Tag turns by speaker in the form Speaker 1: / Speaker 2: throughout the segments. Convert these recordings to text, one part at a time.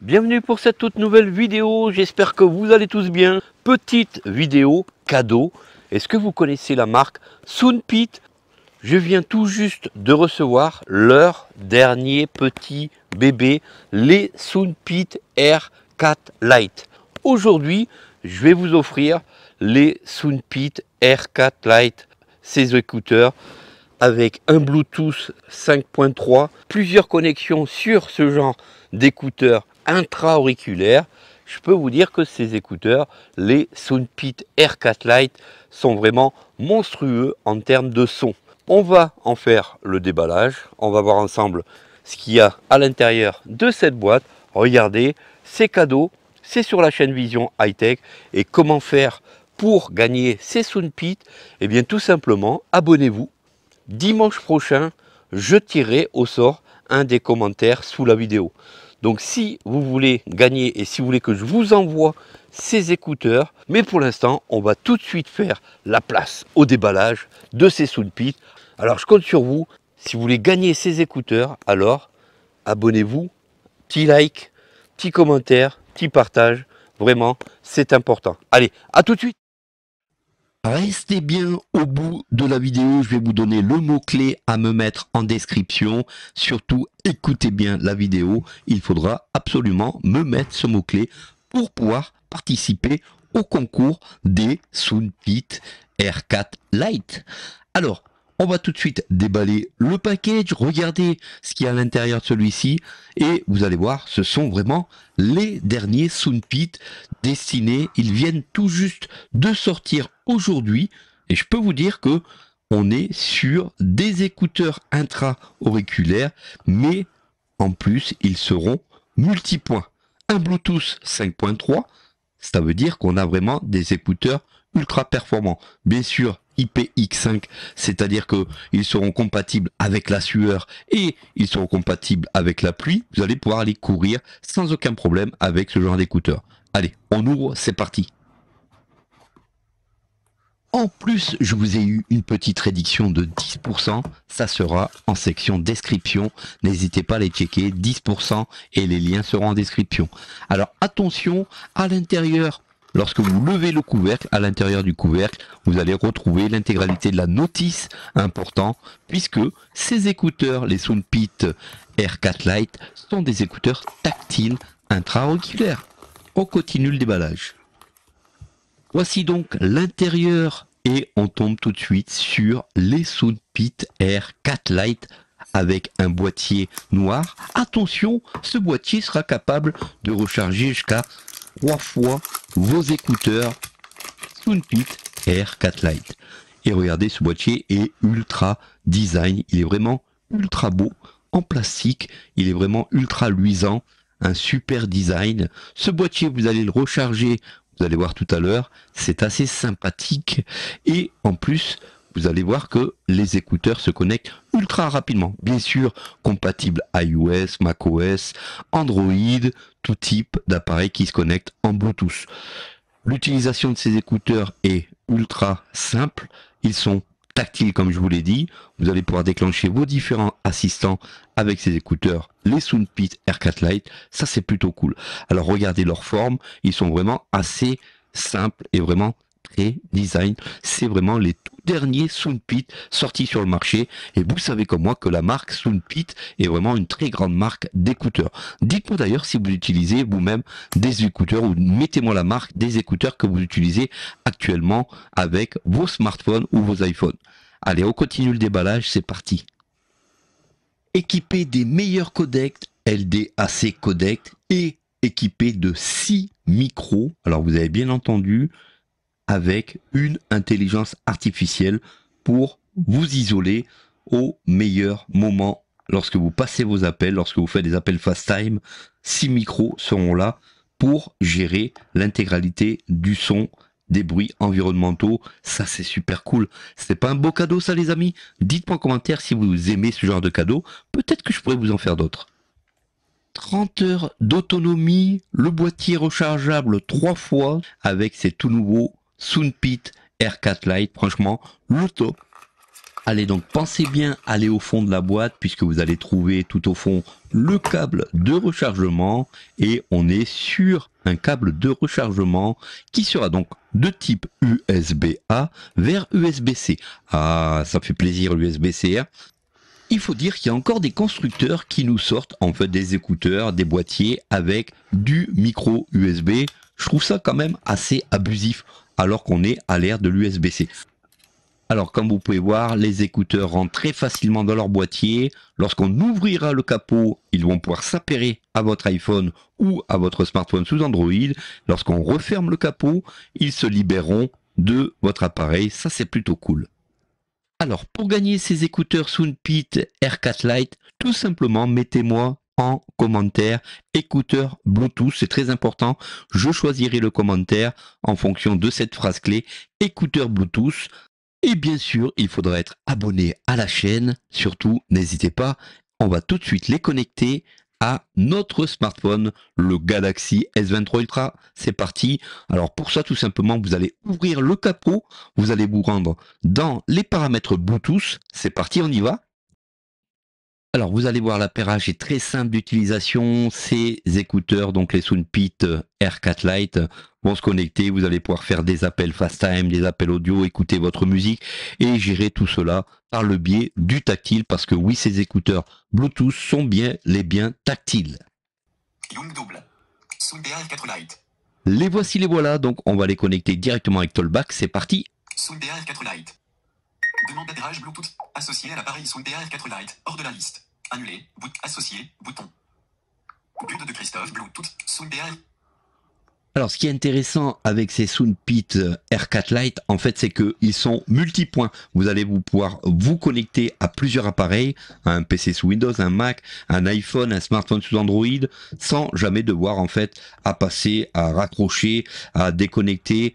Speaker 1: Bienvenue pour cette toute nouvelle vidéo, j'espère que vous allez tous bien. Petite vidéo cadeau, est-ce que vous connaissez la marque Soonpit Je viens tout juste de recevoir leur dernier petit bébé, les Soonpit R4 Lite. Aujourd'hui, je vais vous offrir les Soonpit R4 Lite, ces écouteurs avec un Bluetooth 5.3, plusieurs connexions sur ce genre d'écouteurs intra-auriculaire, je peux vous dire que ces écouteurs, les Soundpit R4 Lite, sont vraiment monstrueux en termes de son. On va en faire le déballage, on va voir ensemble ce qu'il y a à l'intérieur de cette boîte. Regardez, c'est cadeau, c'est sur la chaîne Vision Hightech. Tech. Et comment faire pour gagner ces Soundpit Eh bien tout simplement, abonnez-vous. Dimanche prochain, je tirerai au sort un des commentaires sous la vidéo. Donc si vous voulez gagner et si vous voulez que je vous envoie ces écouteurs, mais pour l'instant, on va tout de suite faire la place au déballage de ces pit Alors je compte sur vous. Si vous voulez gagner ces écouteurs, alors abonnez-vous, petit like, petit commentaire, petit partage. Vraiment, c'est important. Allez, à tout de suite Restez bien au bout de la vidéo, je vais vous donner le mot-clé à me mettre en description. Surtout, écoutez bien la vidéo, il faudra absolument me mettre ce mot-clé pour pouvoir participer au concours des Soundfit R4 Lite. Alors, on va tout de suite déballer le package, Regardez ce qu'il y a à l'intérieur de celui-ci et vous allez voir, ce sont vraiment les derniers Soundpit destinés. Ils viennent tout juste de sortir aujourd'hui et je peux vous dire que on est sur des écouteurs intra-auriculaires mais en plus ils seront multipoints. Un Bluetooth 5.3, ça veut dire qu'on a vraiment des écouteurs ultra performants. Bien sûr, IPX5, c'est-à-dire que ils seront compatibles avec la sueur et ils seront compatibles avec la pluie. Vous allez pouvoir aller courir sans aucun problème avec ce genre d'écouteurs. Allez, on ouvre, c'est parti. En plus, je vous ai eu une petite réduction de 10%. Ça sera en section description. N'hésitez pas à les checker. 10% et les liens seront en description. Alors attention, à l'intérieur, Lorsque vous levez le couvercle, à l'intérieur du couvercle, vous allez retrouver l'intégralité de la notice importante, puisque ces écouteurs, les Soundpit R4 Lite, sont des écouteurs tactiles intra-auriculaires. On continue le déballage. Voici donc l'intérieur et on tombe tout de suite sur les Soundpit R4 Lite avec un boîtier noir. Attention, ce boîtier sera capable de recharger jusqu'à trois fois vos écouteurs Soundpit Air 4 Lite Et regardez, ce boîtier est ultra design. Il est vraiment ultra beau en plastique. Il est vraiment ultra luisant. Un super design. Ce boîtier, vous allez le recharger. Vous allez voir tout à l'heure. C'est assez sympathique. Et en plus, vous allez voir que les écouteurs se connectent ultra rapidement. Bien sûr, compatible iOS, macOS, Android, tout type d'appareil qui se connecte en Bluetooth. L'utilisation de ces écouteurs est ultra simple. Ils sont tactiles comme je vous l'ai dit. Vous allez pouvoir déclencher vos différents assistants avec ces écouteurs, les pit R4 Lite. Ça c'est plutôt cool. Alors regardez leur forme, ils sont vraiment assez simples et vraiment très design. C'est vraiment les tout dernier Soonpit sorti sur le marché. Et vous savez comme moi que la marque Soonpit est vraiment une très grande marque d'écouteurs. Dites-moi d'ailleurs si vous utilisez vous-même des écouteurs ou mettez-moi la marque des écouteurs que vous utilisez actuellement avec vos smartphones ou vos iPhones. Allez, on continue le déballage, c'est parti. Équipé des meilleurs codecs, LDAC codecs et équipé de 6 micros. Alors vous avez bien entendu, avec une intelligence artificielle pour vous isoler au meilleur moment lorsque vous passez vos appels, lorsque vous faites des appels fast time, six micros seront là pour gérer l'intégralité du son des bruits environnementaux. Ça, c'est super cool. C'est pas un beau cadeau, ça, les amis? Dites-moi en commentaire si vous aimez ce genre de cadeau. Peut-être que je pourrais vous en faire d'autres. 30 heures d'autonomie, le boîtier rechargeable trois fois avec ses tout nouveaux Sunpit R4 Lite, franchement, le Allez donc, pensez bien aller au fond de la boîte puisque vous allez trouver tout au fond le câble de rechargement et on est sur un câble de rechargement qui sera donc de type USB-A vers USB-C. Ah, ça fait plaisir USB c hein. Il faut dire qu'il y a encore des constructeurs qui nous sortent en fait des écouteurs, des boîtiers avec du micro USB. Je trouve ça quand même assez abusif alors qu'on est à l'ère de l'USB-C. Alors comme vous pouvez voir, les écouteurs rentrent très facilement dans leur boîtier. Lorsqu'on ouvrira le capot, ils vont pouvoir s'appairer à votre iPhone ou à votre smartphone sous Android. Lorsqu'on referme le capot, ils se libéreront de votre appareil. Ça c'est plutôt cool. Alors pour gagner ces écouteurs Soundpit R4 Lite, tout simplement mettez-moi en commentaire écouteur Bluetooth, c'est très important. Je choisirai le commentaire en fonction de cette phrase clé écouteur Bluetooth. Et bien sûr, il faudra être abonné à la chaîne. Surtout, n'hésitez pas. On va tout de suite les connecter à notre smartphone, le Galaxy S23 Ultra. C'est parti. Alors pour ça, tout simplement, vous allez ouvrir le capot. Vous allez vous rendre dans les paramètres Bluetooth. C'est parti, on y va. Alors vous allez voir, l'appairage est très simple d'utilisation. Ces écouteurs, donc les Soundpit euh, R4 Lite, vont se connecter. Vous allez pouvoir faire des appels time, des appels audio, écouter votre musique et gérer tout cela par le biais du tactile parce que oui, ces écouteurs Bluetooth sont bien les biens tactiles. Les voici, les voilà. Donc on va les connecter directement avec Tollback. C'est parti. 4 Demande d'atterrage Bluetooth. Associé à l'appareil Sound r 4 Lite. Hors de la liste. Annulé. Bout associé. Bouton. de Christophe Bluetooth. Alors, ce qui est intéressant avec ces Soundpit euh, R4 Lite, en fait, c'est qu'ils sont multipoints. Vous allez vous pouvoir vous connecter à plusieurs appareils, à un PC sous Windows, un Mac, un iPhone, un smartphone sous Android, sans jamais devoir, en fait, à passer, à raccrocher, à déconnecter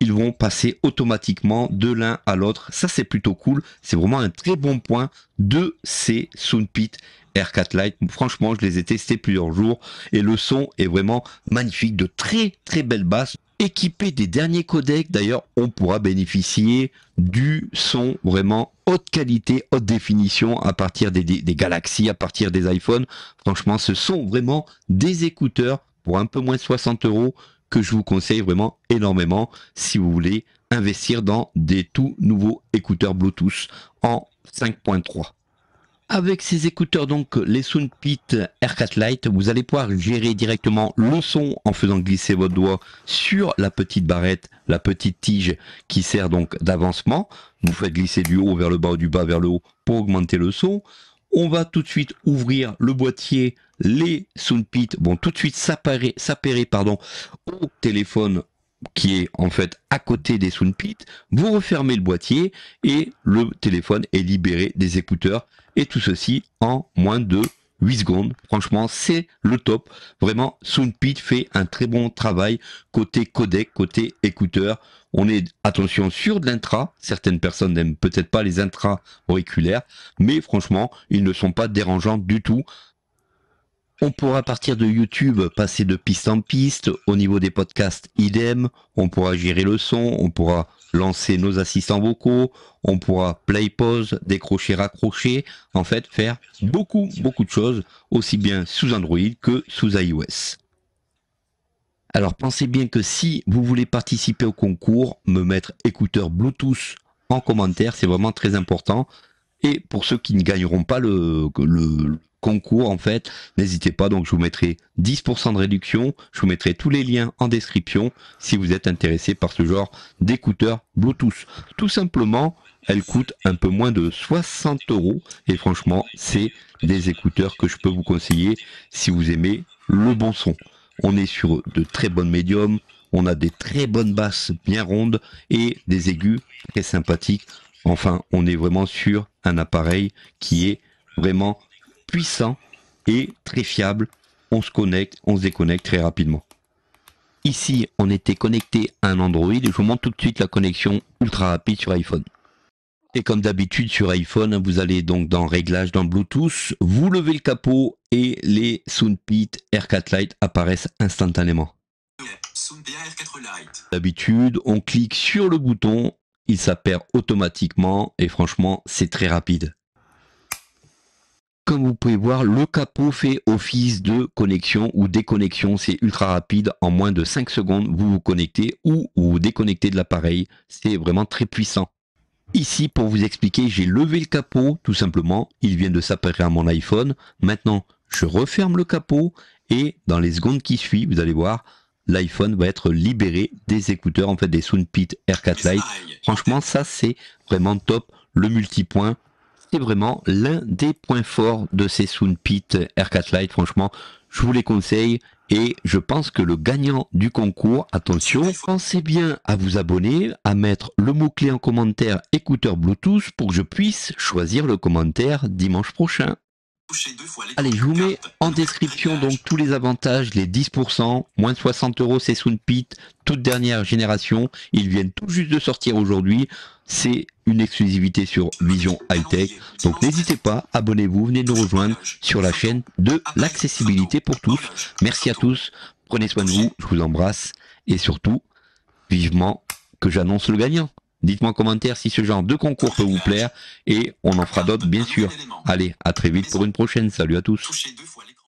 Speaker 1: ils vont passer automatiquement de l'un à l'autre. Ça, c'est plutôt cool. C'est vraiment un très bon point de ces Soundpit R4 Lite. Franchement, je les ai testés plusieurs jours et le son est vraiment magnifique. De très, très belles basses équipé des derniers codecs. D'ailleurs, on pourra bénéficier du son vraiment haute qualité, haute définition à partir des, Galaxies, à partir des iPhones. Franchement, ce sont vraiment des écouteurs pour un peu moins de 60 euros que je vous conseille vraiment énormément si vous voulez investir dans des tout nouveaux écouteurs Bluetooth en 5.3. Avec ces écouteurs, donc les Soundpit R4 Lite, vous allez pouvoir gérer directement le son en faisant glisser votre doigt sur la petite barrette, la petite tige qui sert donc d'avancement. Vous faites glisser du haut vers le bas ou du bas vers le haut pour augmenter le son. On va tout de suite ouvrir le boîtier, les Soundpits vont tout de suite s'appairer pardon, au téléphone qui est en fait à côté des Soundpits. Vous refermez le boîtier et le téléphone est libéré des écouteurs et tout ceci en moins de 8 secondes. Franchement, c'est le top. Vraiment, Soundpeed fait un très bon travail côté codec, côté écouteur. On est, attention, sur de l'intra. Certaines personnes n'aiment peut-être pas les intra auriculaires, mais franchement, ils ne sont pas dérangeants du tout. On pourra partir de YouTube, passer de piste en piste, au niveau des podcasts, idem, on pourra gérer le son, on pourra lancer nos assistants vocaux, on pourra play pause, décrocher, raccrocher, en fait faire beaucoup beaucoup de choses aussi bien sous Android que sous iOS. Alors pensez bien que si vous voulez participer au concours, me mettre écouteur Bluetooth en commentaire, c'est vraiment très important. Et pour ceux qui ne gagneront pas le, concours en fait, n'hésitez pas, donc je vous mettrai 10% de réduction, je vous mettrai tous les liens en description si vous êtes intéressé par ce genre d'écouteurs Bluetooth. Tout simplement, elles coûtent un peu moins de 60 euros et franchement, c'est des écouteurs que je peux vous conseiller si vous aimez le bon son. On est sur de très bonnes médiums, on a des très bonnes basses bien rondes et des aigus très sympathiques. Enfin, on est vraiment sur un appareil qui est vraiment puissant et très fiable. On se connecte, on se déconnecte très rapidement. Ici, on était connecté à un Android et je vous montre tout de suite la connexion ultra rapide sur iPhone. Et comme d'habitude sur iPhone, vous allez donc dans Réglages, dans Bluetooth, vous levez le capot et les Soundpit R4 Lite apparaissent instantanément. D'habitude, on clique sur le bouton il s'appaire automatiquement et franchement c'est très rapide. Comme vous pouvez voir, le capot fait office de connexion ou déconnexion, c'est ultra rapide, en moins de 5 secondes vous vous connectez ou vous déconnectez de l'appareil, c'est vraiment très puissant. Ici, pour vous expliquer, j'ai levé le capot, tout simplement. Il vient de s'apparaître à mon iPhone. Maintenant, je referme le capot et dans les secondes qui suivent, vous allez voir, l'iPhone va être libéré des écouteurs, en fait des Soundpit R4 Lite. Franchement, ça c'est vraiment top. Le multipoint, c'est vraiment l'un des points forts de ces Soundpit R4 Lite. Franchement, je vous les conseille. Et je pense que le gagnant du concours, attention, pensez bien à vous abonner, à mettre le mot-clé en commentaire écouteur Bluetooth pour que je puisse choisir le commentaire dimanche prochain. Allez, je vous mets en description donc tous les avantages, les 10%, moins de 60 euros, c'est Soundpit, toute dernière génération. Ils viennent tout juste de sortir aujourd'hui. C'est une exclusivité sur Vision High Tech. Donc n'hésitez pas, abonnez-vous, venez nous rejoindre sur la chaîne de l'accessibilité pour tous. Merci à tous, prenez soin de vous, je vous embrasse et surtout, vivement que j'annonce le gagnant. Dites-moi en commentaire si ce genre de concours peut vous plaire et on en fera d'autres bien sûr. Allez, à très vite pour une prochaine. Salut à tous.